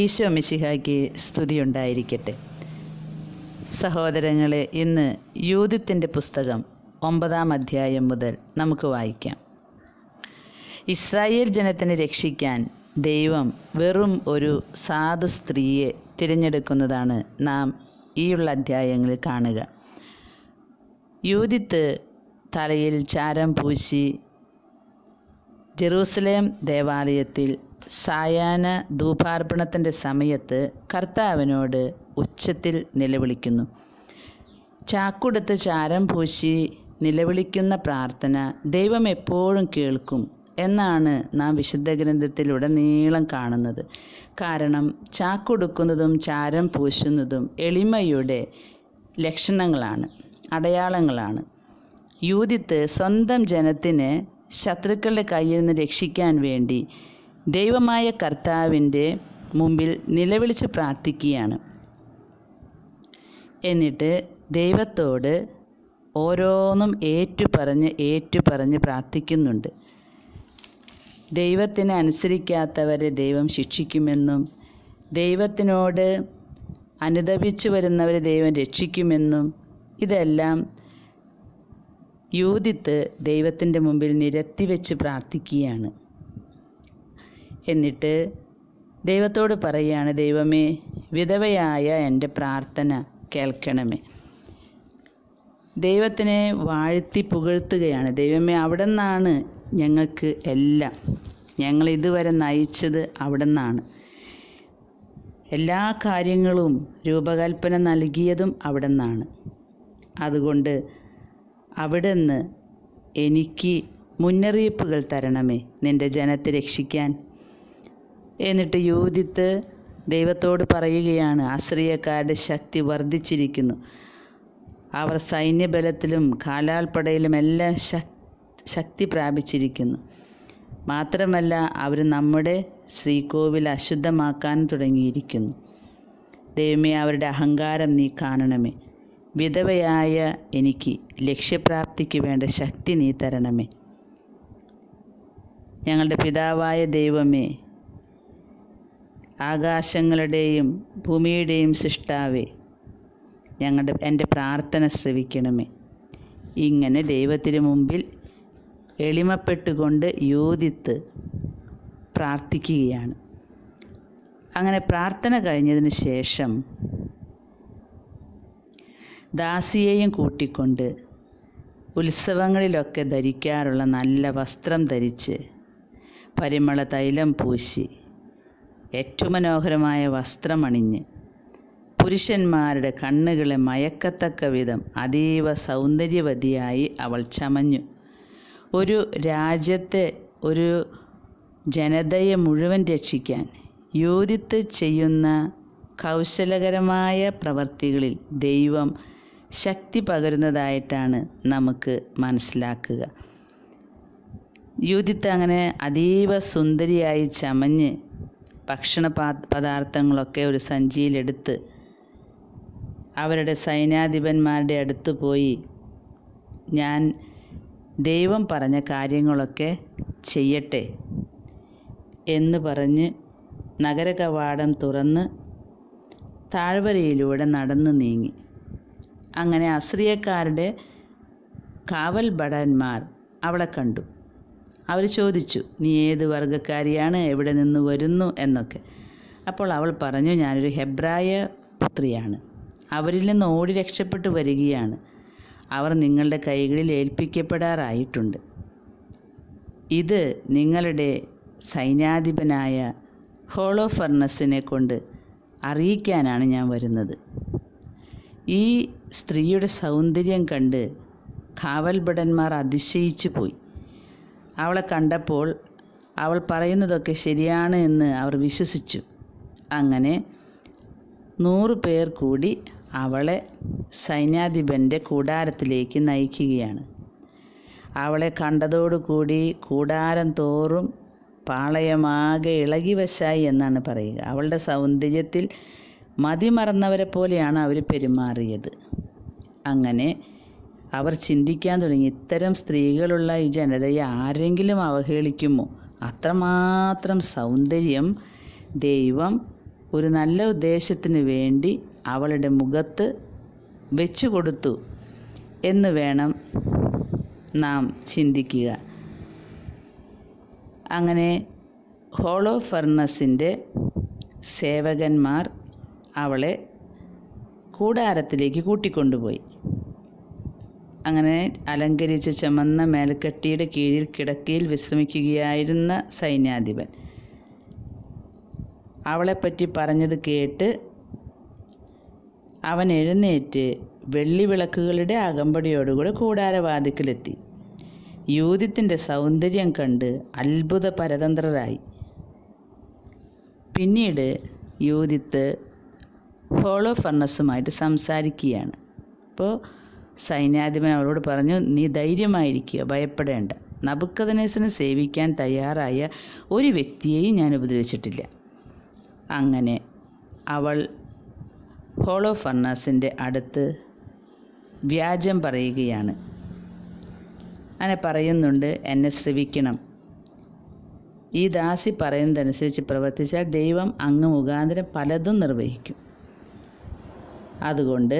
ഈശോ മിശിഹായ്ക്ക് സ്തുതിയുണ്ടായിരിക്കട്ടെ സഹോദരങ്ങളെ ഇന്ന് യൂതിത്തിൻ്റെ പുസ്തകം ഒമ്പതാം അധ്യായം മുതൽ നമുക്ക് വായിക്കാം ഇസ്രായേൽ ജനത്തിനെ രക്ഷിക്കാൻ ദൈവം വെറും ഒരു സാധു സ്ത്രീയെ തിരഞ്ഞെടുക്കുന്നതാണ് നാം ഈയുള്ള അധ്യായങ്ങളിൽ കാണുക യൂതിത്ത് തലയിൽ ചാരം പൂശി ജെറൂസലേം ദേവാലയത്തിൽ സായാഹ്ന ധൂപാർപ്പണത്തിൻ്റെ സമയത്ത് കർത്താവിനോട് ഉച്ചത്തിൽ നിലവിളിക്കുന്നു ചാക്കുടുത്ത് ചാരം പൂശി നിലവിളിക്കുന്ന പ്രാർത്ഥന ദൈവം എപ്പോഴും കേൾക്കും എന്നാണ് നാം വിശുദ്ധ ഗ്രന്ഥത്തിലുടനീളം കാണുന്നത് കാരണം ചാക്കുടുക്കുന്നതും ചാരം പൂശുന്നതും എളിമയുടെ ലക്ഷണങ്ങളാണ് അടയാളങ്ങളാണ് യൂതിത്ത് സ്വന്തം ജനത്തിന് ശത്രുക്കളുടെ കയ്യിൽ നിന്ന് രക്ഷിക്കാൻ വേണ്ടി ദൈവമായ കർത്താവിൻ്റെ മുമ്പിൽ നിലവിളിച്ച് പ്രാർത്ഥിക്കുകയാണ് എന്നിട്ട് ദൈവത്തോട് ഓരോന്നും ഏറ്റു ഏറ്റുപറഞ്ഞ് ഏറ്റു പ്രാർത്ഥിക്കുന്നുണ്ട് ദൈവത്തിന് അനുസരിക്കാത്തവരെ ദൈവം ശിക്ഷിക്കുമെന്നും ദൈവത്തിനോട് അനുദപിച്ചു വരുന്നവരെ ദൈവം രക്ഷിക്കുമെന്നും ഇതെല്ലാം യൂതിത്ത് ദൈവത്തിൻ്റെ മുമ്പിൽ നിരത്തി വെച്ച് പ്രാർത്ഥിക്കുകയാണ് എന്നിട്ട് ദൈവത്തോട് പറയുകയാണ് ദൈവമേ വിധവയായ എൻ്റെ പ്രാർത്ഥന കേൾക്കണമേ ദൈവത്തിനെ വാഴ്ത്തി പുകഴ്ത്തുകയാണ് ദൈവമേ അവിടെ നിന്നാണ് ഞങ്ങൾക്ക് എല്ലാം ഞങ്ങൾ ഇതുവരെ നയിച്ചത് അവിടെ നിന്നാണ് എല്ലാ കാര്യങ്ങളും രൂപകൽപ്പന നൽകിയതും അവിടെ നിന്നാണ് അതുകൊണ്ട് അവിടെ നിന്ന് എനിക്ക് മുന്നറിയിപ്പുകൾ തരണമേ നിൻ്റെ ജനത്തെ രക്ഷിക്കാൻ എന്നിട്ട് യൂതിത്ത് ദൈവത്തോട് പറയുകയാണ് അസ്രിയക്കാരുടെ ശക്തി വർദ്ധിച്ചിരിക്കുന്നു അവർ സൈന്യബലത്തിലും കാലാൽപ്പടയിലും എല്ലാം ശക്തി പ്രാപിച്ചിരിക്കുന്നു മാത്രമല്ല അവർ നമ്മുടെ ശ്രീകോവിൽ അശുദ്ധമാക്കാൻ തുടങ്ങിയിരിക്കുന്നു ദൈവമേ അവരുടെ അഹങ്കാരം നീ കാണണമേ വിധവയായ എനിക്ക് ലക്ഷ്യപ്രാപ്തിക്ക് വേണ്ട ശക്തി നീ തരണമേ ഞങ്ങളുടെ പിതാവായ ദൈവമേ ആകാശങ്ങളുടെയും ഭൂമിയുടെയും സൃഷ്ടാവേ ഞങ്ങളുടെ എൻ്റെ പ്രാർത്ഥന ശ്രവിക്കണമേ ഇങ്ങനെ ദൈവത്തിനു മുമ്പിൽ എളിമപ്പെട്ടുകൊണ്ട് യോദിത്ത് പ്രാർത്ഥിക്കുകയാണ് അങ്ങനെ പ്രാർത്ഥന കഴിഞ്ഞതിന് ശേഷം ദാസിയെയും കൂട്ടിക്കൊണ്ട് ഉത്സവങ്ങളിലൊക്കെ ധരിക്കാറുള്ള നല്ല വസ്ത്രം ധരിച്ച് പരിമള തൈലം പൂശി ഏറ്റവും മനോഹരമായ വസ്ത്രമണിഞ്ഞ് പുരുഷന്മാരുടെ കണ്ണുകളെ മയക്കത്തക്ക വിധം അതീവ സൗന്ദര്യവതിയായി അവൾ ചമഞ്ഞു ഒരു രാജ്യത്തെ ഒരു ജനതയെ മുഴുവൻ രക്ഷിക്കാൻ യൂതിത്ത് ചെയ്യുന്ന കൗശലകരമായ പ്രവർത്തികളിൽ ദൈവം ശക്തി പകരുന്നതായിട്ടാണ് നമുക്ക് മനസ്സിലാക്കുക യൂതിത്ത് അങ്ങനെ അതീവ സുന്ദരിയായി ചമഞ്ഞ് ഭക്ഷണ പദാർത്ഥങ്ങളൊക്കെ ഒരു സഞ്ചിയിലെടുത്ത് അവരുടെ സൈന്യാധിപന്മാരുടെ അടുത്ത് പോയി ഞാൻ ദൈവം പറഞ്ഞ കാര്യങ്ങളൊക്കെ ചെയ്യട്ടെ എന്ന് പറഞ്ഞ് നഗര കവാടം തുറന്ന് താഴ്വരയിലൂടെ നടന്നു നീങ്ങി അങ്ങനെ അസ്രിയക്കാരുടെ കാവൽ ഭടന്മാർ അവളെ കണ്ടു അവർ ചോദിച്ചു നീ ഏത് വർഗ്ഗക്കാരിയാണ് എവിടെ നിന്ന് വരുന്നു എന്നൊക്കെ അപ്പോൾ അവൾ പറഞ്ഞു ഞാനൊരു ഹെബ്രായ പുത്രിയാണ് അവരിൽ നിന്ന് ഓടി രക്ഷപ്പെട്ടു വരികയാണ് അവർ നിങ്ങളുടെ കൈകളിൽ ഏൽപ്പിക്കപ്പെടാറായിട്ടുണ്ട് ഇത് നിങ്ങളുടെ സൈന്യാധിപനായ ഹോളോ ഫർണസിനെ കൊണ്ട് അറിയിക്കാനാണ് ഞാൻ വരുന്നത് ഈ സ്ത്രീയുടെ സൗന്ദര്യം കണ്ട് കാവൽഭടന്മാർ അതിശയിച്ചു പോയി അവളെ കണ്ടപ്പോൾ അവൾ പറയുന്നതൊക്കെ ശരിയാണ് എന്ന് അവർ വിശ്വസിച്ചു അങ്ങനെ നൂറ് പേർ കൂടി അവളെ സൈന്യാധിപൻ്റെ കൂടാരത്തിലേക്ക് നയിക്കുകയാണ് അവളെ കണ്ടതോടുകൂടി കൂടാരം തോറും പാളയമാകെ ഇളകിവശായി എന്നാണ് പറയുക അവളുടെ സൗന്ദര്യത്തിൽ മതിമറന്നവരെ പോലെയാണ് അവർ പെരുമാറിയത് അങ്ങനെ അവർ ചിന്തിക്കാൻ തുടങ്ങി ഇത്തരം സ്ത്രീകളുള്ള ഈ ജനതയെ ആരെങ്കിലും അവഹേളിക്കുമോ അത്രമാത്രം സൗന്ദര്യം ദൈവം ഒരു നല്ല ഉദ്ദേശത്തിന് വേണ്ടി അവളുടെ മുഖത്ത് വെച്ചു കൊടുത്തു എന്ന് വേണം നാം ചിന്തിക്കുക അങ്ങനെ ഹോളോ ഫർണസിൻ്റെ സേവകന്മാർ അവളെ കൂടാരത്തിലേക്ക് കൂട്ടിക്കൊണ്ടുപോയി അങ്ങനെ അലങ്കരിച്ച ചുമന്ന മേൽക്കട്ടിയുടെ കീഴിൽ കിടക്കയിൽ വിശ്രമിക്കുകയായിരുന്ന സൈന്യാധിപൻ അവളെപ്പറ്റി പറഞ്ഞത് കേട്ട് അവൻ എഴുന്നേറ്റ് വെള്ളി വിളക്കുകളുടെ അകമ്പടിയോടുകൂടെ കൂടാരവാതിക്കലെത്തി യൂതിത്തിൻ്റെ സൗന്ദര്യം കണ്ട് അത്ഭുത പരതന്ത്രരായി പിന്നീട് യൂതിത്ത് ഹോളോ ഫർണസുമായിട്ട് സംസാരിക്കുകയാണ് അപ്പോൾ സൈന്യാധിപൻ അവരോട് പറഞ്ഞു നീ ധൈര്യമായിരിക്കുക ഭയപ്പെടേണ്ട നബുക്കഥനേസിനെ സേവിക്കാൻ തയ്യാറായ ഒരു വ്യക്തിയെയും ഞാൻ ഉപദ്രവിച്ചിട്ടില്ല അങ്ങനെ അവൾ ഹോളോ ഫർണാസിൻ്റെ അടുത്ത് വ്യാജം പറയുകയാണ് അങ്ങനെ പറയുന്നുണ്ട് എന്നെ ശ്രവിക്കണം ഈ ദാസി പറയുന്നതനുസരിച്ച് പ്രവർത്തിച്ചാൽ ദൈവം അങ്ങ് മുഖാന്തരം പലതും നിർവഹിക്കും അതുകൊണ്ട്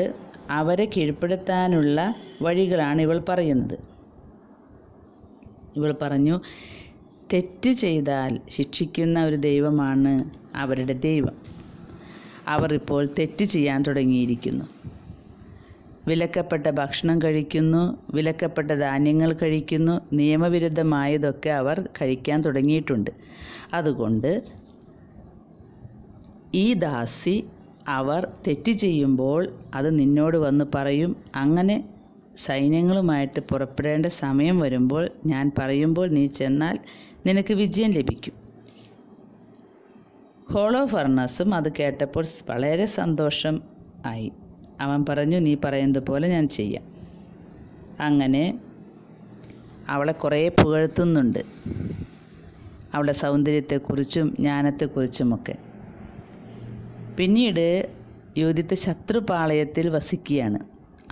അവരെ കീഴ്പ്പെടുത്താനുള്ള വഴികളാണ് ഇവൾ പറയുന്നത് ഇവൾ പറഞ്ഞു തെറ്റ് ചെയ്താൽ ശിക്ഷിക്കുന്ന ഒരു ദൈവമാണ് അവരുടെ ദൈവം അവർ ഇപ്പോൾ തെറ്റ് ചെയ്യാൻ തുടങ്ങിയിരിക്കുന്നു വിലക്കപ്പെട്ട ഭക്ഷണം കഴിക്കുന്നു വിലക്കപ്പെട്ട ധാന്യങ്ങൾ കഴിക്കുന്നു നിയമവിരുദ്ധമായതൊക്കെ അവർ കഴിക്കാൻ തുടങ്ങിയിട്ടുണ്ട് അതുകൊണ്ട് ഈ ദാസി അവർ തെറ്റ് ചെയ്യുമ്പോൾ അത് നിന്നോട് വന്ന് പറയും അങ്ങനെ സൈന്യങ്ങളുമായിട്ട് പുറപ്പെടേണ്ട സമയം വരുമ്പോൾ ഞാൻ പറയുമ്പോൾ നീ ചെന്നാൽ നിനക്ക് വിജയം ലഭിക്കും ഹോളോ ഫർണസും അത് കേട്ടപ്പോൾ വളരെ സന്തോഷം ആയി അവൻ പറഞ്ഞു നീ പറയുന്നത് പോലെ ഞാൻ ചെയ്യാം അങ്ങനെ അവളെ കുറേ പുകഴ്ത്തുന്നുണ്ട് അവളുടെ സൗന്ദര്യത്തെക്കുറിച്ചും ജ്ഞാനത്തെക്കുറിച്ചുമൊക്കെ പിന്നീട് യോധിത്ത് ശത്രുപാളയത്തിൽ വസിക്കുകയാണ്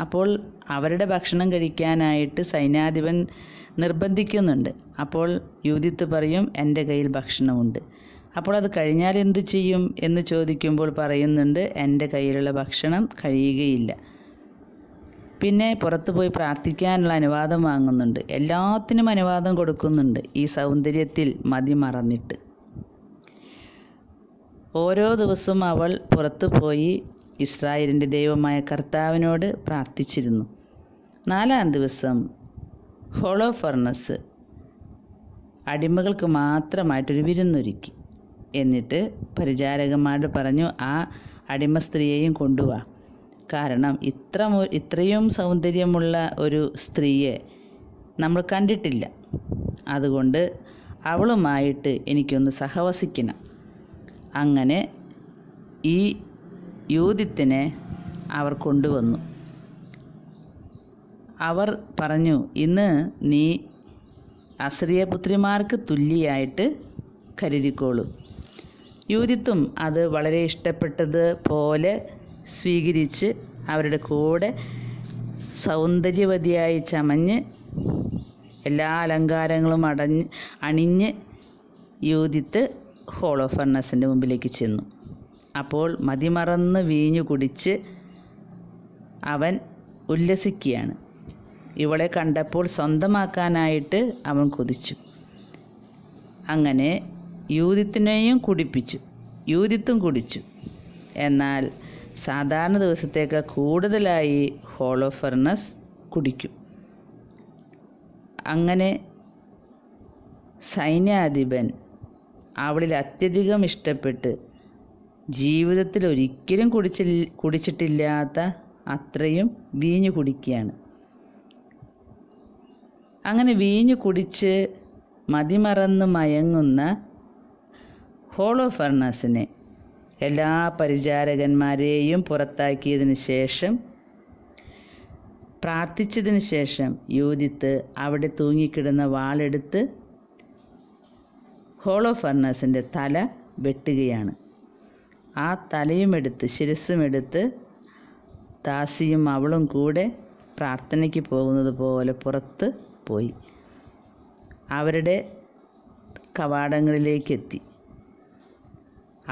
അപ്പോൾ അവരുടെ ഭക്ഷണം കഴിക്കാനായിട്ട് സൈന്യാധിപൻ നിർബന്ധിക്കുന്നുണ്ട് അപ്പോൾ യൂതിത്ത് പറയും എൻ്റെ കയ്യിൽ ഭക്ഷണമുണ്ട് അപ്പോൾ അത് കഴിഞ്ഞാൽ എന്തു ചെയ്യും എന്ന് ചോദിക്കുമ്പോൾ പറയുന്നുണ്ട് എൻ്റെ കയ്യിലുള്ള ഭക്ഷണം കഴിയുകയില്ല പിന്നെ പുറത്തു പോയി പ്രാർത്ഥിക്കാനുള്ള അനുവാദം വാങ്ങുന്നുണ്ട് എല്ലാത്തിനും അനുവാദം കൊടുക്കുന്നുണ്ട് ഈ സൗന്ദര്യത്തിൽ മതി മറന്നിട്ട് ഓരോ ദിവസവും അവൾ പുറത്തു പോയി ഇസ്രായേലിൻ്റെ ദൈവമായ കർത്താവിനോട് പ്രാർത്ഥിച്ചിരുന്നു നാലാം ദിവസം ഹോളോ ഫർണസ് അടിമകൾക്ക് മാത്രമായിട്ടൊരു വിരുന്നൊരുക്കി എന്നിട്ട് പരിചാരകന്മാരോട് പറഞ്ഞു ആ അടിമ സ്ത്രീയെയും കൊണ്ടുപോവാ കാരണം ഇത്ര ഇത്രയും സൗന്ദര്യമുള്ള ഒരു സ്ത്രീയെ നമ്മൾ കണ്ടിട്ടില്ല അതുകൊണ്ട് അവളുമായിട്ട് എനിക്കൊന്ന് സഹവസിക്കണം അങ്ങനെ ഈ യൂതിത്തിനെ അവർ കൊണ്ടുവന്നു അവർ പറഞ്ഞു ഇന്ന് നീ അസ്രിയപുത്രിമാർക്ക് തുല്യായിട്ട് കരുതിക്കോളൂ യൂതിത്തും അത് വളരെ ഇഷ്ടപ്പെട്ടത് പോലെ സ്വീകരിച്ച് അവരുടെ കൂടെ സൗന്ദര്യവതിയായി ചമഞ്ഞ് എല്ലാ അലങ്കാരങ്ങളും അടഞ്ഞ് അണിഞ്ഞ് യൂതിത്ത് ഹോളോ ഫർണസിൻ്റെ മുമ്പിലേക്ക് ചെന്നു അപ്പോൾ മതിമറന്ന് വീഞ്ഞു കുടിച്ച് അവൻ ഉല്ലസിക്കുകയാണ് ഇവളെ കണ്ടപ്പോൾ സ്വന്തമാക്കാനായിട്ട് അവൻ കൊതിച്ചു അങ്ങനെ യൂതിത്തിനെയും കുടിപ്പിച്ചു യൂതിത്തും കുടിച്ചു എന്നാൽ സാധാരണ ദിവസത്തേക്കാൾ കൂടുതലായി ഹോളോഫെർണസ് കുടിക്കും അങ്ങനെ സൈന്യാധിപൻ അവളിൽ അത്യധികം ഇഷ്ടപ്പെട്ട് ജീവിതത്തിൽ ഒരിക്കലും കുടിച്ചി കുടിച്ചിട്ടില്ലാത്ത അത്രയും വീഞ്ഞു കുടിക്കുകയാണ് അങ്ങനെ വീഞ്ഞു കുടിച്ച് മതിമറന്ന് മയങ്ങുന്ന ഹോളോ ഫർണാസിനെ എല്ലാ പരിചാരകന്മാരെയും പുറത്താക്കിയതിന് ശേഷം പ്രാർത്ഥിച്ചതിന് ശേഷം യൂതിത്ത് അവിടെ തൂങ്ങിക്കിടുന്ന വാളെടുത്ത് ഹോളോ ഫർണസിൻ്റെ തല വെട്ടുകയാണ് ആ തലയുമെടുത്ത് ശിരസുമെടുത്ത് ദാസിയും അവളും കൂടെ പ്രാർത്ഥനയ്ക്ക് പോകുന്നത് പോലെ പുറത്ത് പോയി അവരുടെ കവാടങ്ങളിലേക്കെത്തി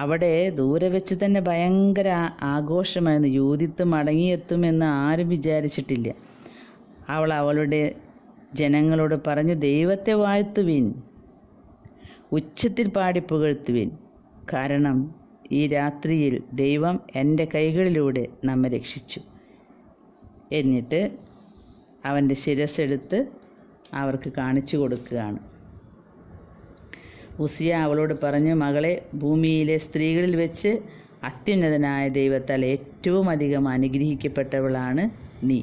അവിടെ ദൂരെ വെച്ച് തന്നെ ഭയങ്കര ആഘോഷമായിരുന്നു യൂതിത്ത് മടങ്ങിയെത്തുമെന്ന് ആരും വിചാരിച്ചിട്ടില്ല അവൾ അവളുടെ ജനങ്ങളോട് പറഞ്ഞു ദൈവത്തെ വാഴ്ത്തുവിൻ ഉച്ചത്തിൽ പാടി പുകഴ്ത്തുവിൻ കാരണം ഈ രാത്രിയിൽ ദൈവം എൻ്റെ കൈകളിലൂടെ നമ്മെ രക്ഷിച്ചു എന്നിട്ട് അവൻ്റെ ശിരസ്സെടുത്ത് അവർക്ക് കാണിച്ചു കൊടുക്കുകയാണ് ഉസിയ അവളോട് പറഞ്ഞു മകളെ ഭൂമിയിലെ സ്ത്രീകളിൽ വെച്ച് അത്യുന്നതനായ ദൈവത്താൽ ഏറ്റവും അധികം അനുഗ്രഹിക്കപ്പെട്ടവളാണ് നീ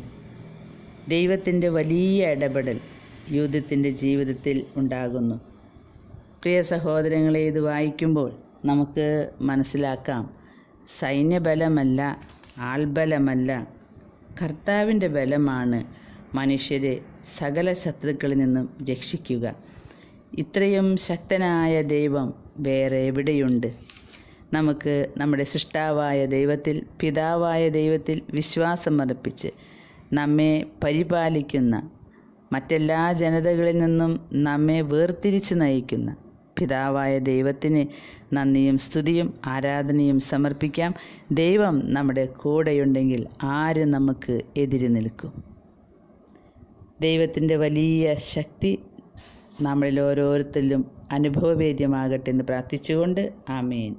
ദൈവത്തിൻ്റെ വലിയ ഇടപെടൽ യുദ്ധത്തിൻ്റെ ജീവിതത്തിൽ ഉണ്ടാകുന്നു പ്രിയ സഹോദരങ്ങളെ ഇത് വായിക്കുമ്പോൾ നമുക്ക് മനസ്സിലാക്കാം സൈന്യബലമല്ല ആൾബലമല്ല കർത്താവിൻ്റെ ബലമാണ് മനുഷ്യരെ സകല ശത്രുക്കളിൽ നിന്നും രക്ഷിക്കുക ഇത്രയും ശക്തനായ ദൈവം വേറെ എവിടെയുണ്ട് നമുക്ക് നമ്മുടെ സൃഷ്ടാവായ ദൈവത്തിൽ പിതാവായ ദൈവത്തിൽ വിശ്വാസമർപ്പിച്ച് നമ്മെ പരിപാലിക്കുന്ന മറ്റെല്ലാ ജനതകളിൽ നിന്നും നമ്മെ വേർതിരിച്ച് നയിക്കുന്ന പിതാവായ ദൈവത്തിന് നന്ദിയും സ്തുതിയും ആരാധനയും സമർപ്പിക്കാം ദൈവം നമ്മുടെ കൂടെയുണ്ടെങ്കിൽ ആര് നമുക്ക് എതിരി നിൽക്കും ദൈവത്തിൻ്റെ വലിയ ശക്തി നമ്മളിൽ ഓരോരുത്തരിലും അനുഭവവേദ്യമാകട്ടെ എന്ന് പ്രാർത്ഥിച്ചുകൊണ്ട് ആമേൻ